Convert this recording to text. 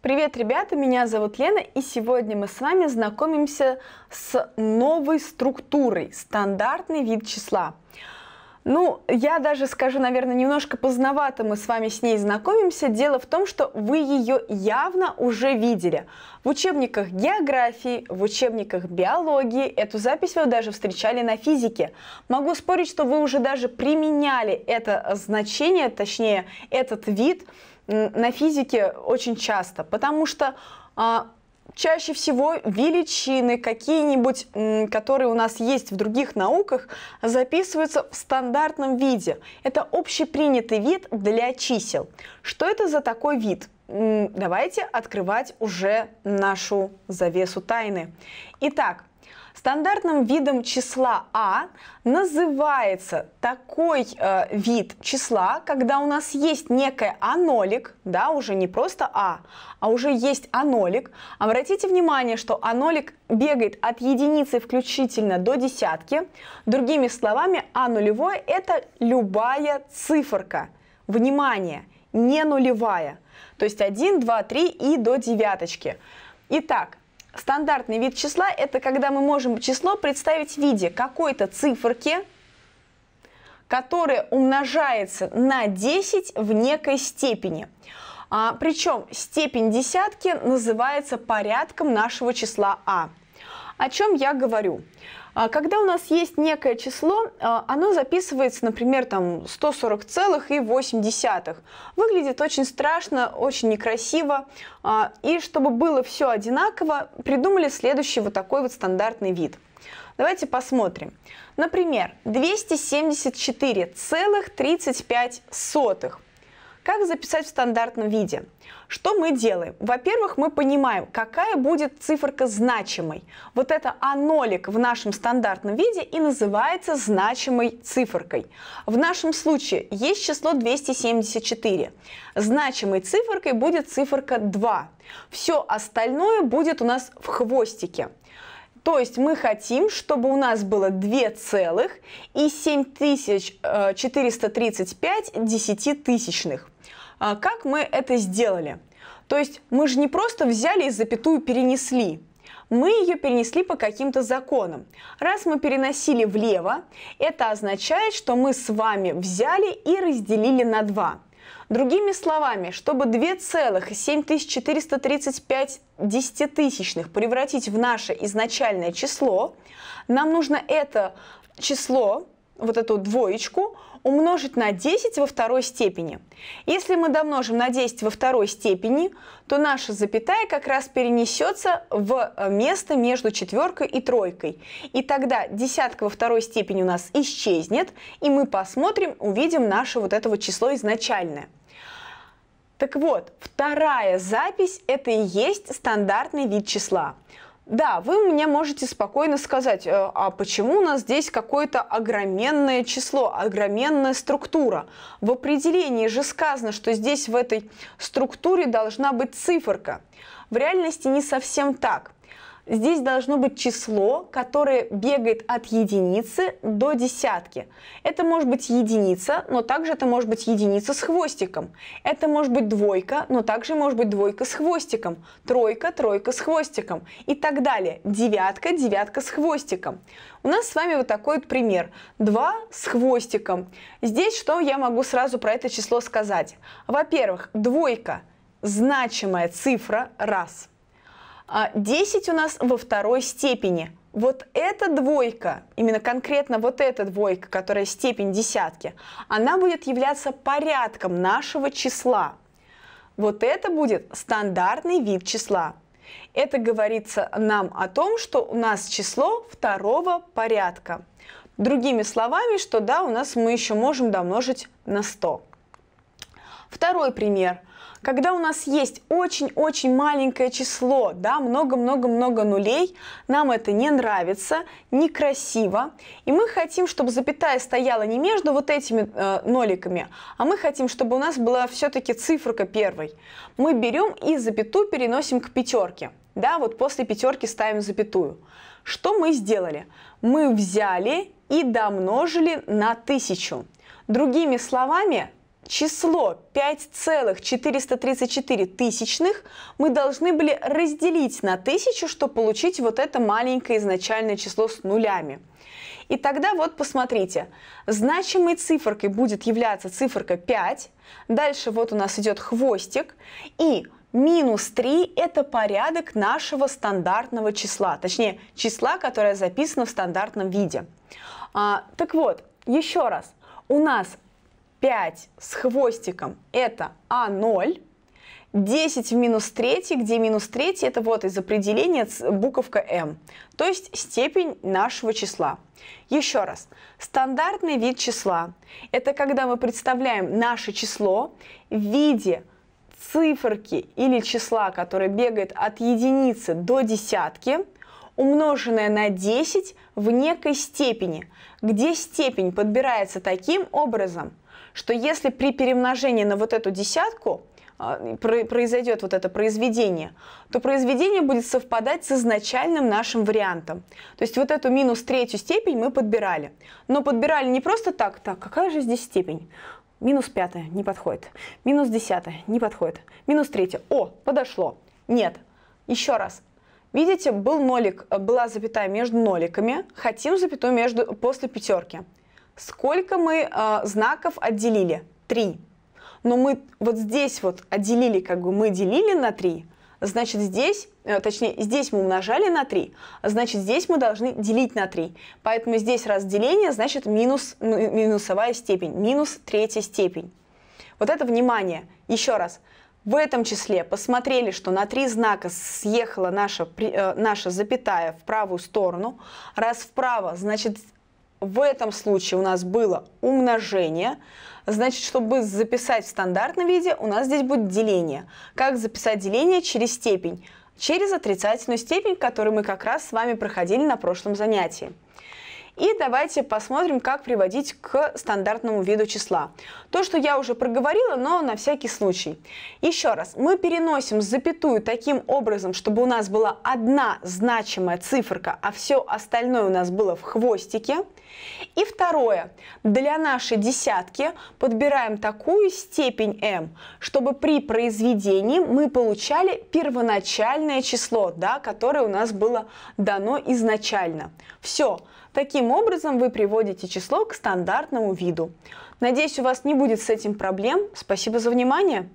Привет, ребята, меня зовут Лена, и сегодня мы с вами знакомимся с новой структурой, стандартный вид числа. Ну, я даже скажу, наверное, немножко поздновато мы с вами с ней знакомимся. Дело в том, что вы ее явно уже видели. В учебниках географии, в учебниках биологии эту запись вы даже встречали на физике. Могу спорить, что вы уже даже применяли это значение, точнее, этот вид на физике очень часто, потому что а, чаще всего величины какие-нибудь, которые у нас есть в других науках, записываются в стандартном виде. Это общепринятый вид для чисел. Что это за такой вид? Давайте открывать уже нашу завесу тайны. Итак, Стандартным видом числа А называется такой э, вид числа, когда у нас есть некое А0, да, уже не просто А, а уже есть А0. Обратите внимание, что А0 бегает от единицы включительно до десятки. Другими словами, А0 это любая циферка. Внимание, не нулевая. То есть 1, 2, 3 и до девяточки. Итак, Стандартный вид числа – это когда мы можем число представить в виде какой-то циферки, которая умножается на 10 в некой степени. А, причем степень десятки называется порядком нашего числа А. О чем я говорю? А, когда у нас есть некое число, а, оно записывается, например, там 140,8. Выглядит очень страшно, очень некрасиво. А, и чтобы было все одинаково, придумали следующий вот такой вот стандартный вид. Давайте посмотрим. Например, 274,35. Как записать в стандартном виде? Что мы делаем? Во-первых, мы понимаем, какая будет циферка значимой. Вот это А0 в нашем стандартном виде и называется значимой циферкой. В нашем случае есть число 274. Значимой циферкой будет циферка 2. Все остальное будет у нас в хвостике. То есть мы хотим, чтобы у нас было 2 целых и 7435 э, десятитысячных. А как мы это сделали? То есть мы же не просто взяли и запятую перенесли, мы ее перенесли по каким-то законам. Раз мы переносили влево, это означает, что мы с вами взяли и разделили на 2. Другими словами, чтобы 2,7435 десятитысячных превратить в наше изначальное число, нам нужно это число вот эту двоечку умножить на 10 во второй степени. Если мы домножим на 10 во второй степени, то наша запятая как раз перенесется в э, место между четверкой и тройкой. И тогда десятка во второй степени у нас исчезнет, и мы посмотрим, увидим наше вот это вот число изначальное. Так вот, вторая запись – это и есть стандартный вид числа – да, вы мне можете спокойно сказать, э, а почему у нас здесь какое-то огроменное число, огроменная структура? В определении же сказано, что здесь в этой структуре должна быть циферка. В реальности не совсем так. Здесь должно быть число, которое бегает от единицы до десятки. Это может быть единица, но также это может быть единица с хвостиком. Это может быть двойка, но также может быть двойка с хвостиком. Тройка, тройка с хвостиком. И так далее. Девятка, девятка с хвостиком. У нас с вами вот такой вот пример. Два с хвостиком. Здесь что я могу сразу про это число сказать? Во-первых, двойка – значимая цифра, раз – а 10 у нас во второй степени. Вот эта двойка, именно конкретно вот эта двойка, которая степень десятки, она будет являться порядком нашего числа. Вот это будет стандартный вид числа. Это говорится нам о том, что у нас число второго порядка. Другими словами, что да, у нас мы еще можем домножить на 100. Второй пример. Когда у нас есть очень-очень маленькое число, да, много-много-много нулей, нам это не нравится, некрасиво, и мы хотим, чтобы запятая стояла не между вот этими э, ноликами, а мы хотим, чтобы у нас была все-таки циферка первой. Мы берем и запятую переносим к пятерке. Да, вот после пятерки ставим запятую. Что мы сделали? Мы взяли и домножили на тысячу. Другими словами, число 5,434 тысячных мы должны были разделить на тысячу, чтобы получить вот это маленькое изначальное число с нулями. И тогда вот посмотрите, значимой циферкой будет являться циферка 5, дальше вот у нас идет хвостик, и минус 3 – это порядок нашего стандартного числа, точнее, числа, которое записано в стандартном виде. А, так вот, еще раз, у нас 5 с хвостиком – это А0. 10 в минус 3, где минус 3 – это вот из определения буковка М, то есть степень нашего числа. Еще раз, стандартный вид числа – это когда мы представляем наше число в виде циферки или числа, которое бегает от единицы до десятки, умноженное на 10 в некой степени, где степень подбирается таким образом, что если при перемножении на вот эту десятку а, произойдет вот это произведение, то произведение будет совпадать с изначальным нашим вариантом. То есть вот эту минус третью степень мы подбирали. Но подбирали не просто так, так, какая же здесь степень? Минус пятая не подходит, минус десятая не подходит, минус третья. О, подошло. Нет, еще раз. Видите, был нолик, э, была запятая между ноликами, хотим запятую между, после пятерки. Сколько мы э, знаков отделили? Три. Но мы вот здесь вот отделили, как бы мы делили на три, значит здесь, э, точнее здесь мы умножали на 3, значит здесь мы должны делить на 3. Поэтому здесь разделение, значит минус, ну, минусовая степень, минус третья степень. Вот это внимание. Еще раз. В этом числе посмотрели, что на три знака съехала наша, э, наша запятая в правую сторону. Раз вправо, значит в этом случае у нас было умножение. Значит, чтобы записать в стандартном виде, у нас здесь будет деление. Как записать деление через степень? Через отрицательную степень, которую мы как раз с вами проходили на прошлом занятии. И давайте посмотрим, как приводить к стандартному виду числа. То, что я уже проговорила, но на всякий случай. Еще раз, мы переносим запятую таким образом, чтобы у нас была одна значимая циферка, а все остальное у нас было в хвостике. И второе. Для нашей десятки подбираем такую степень m, чтобы при произведении мы получали первоначальное число, да, которое у нас было дано изначально. Все. Таким образом вы приводите число к стандартному виду. Надеюсь, у вас не будет с этим проблем. Спасибо за внимание.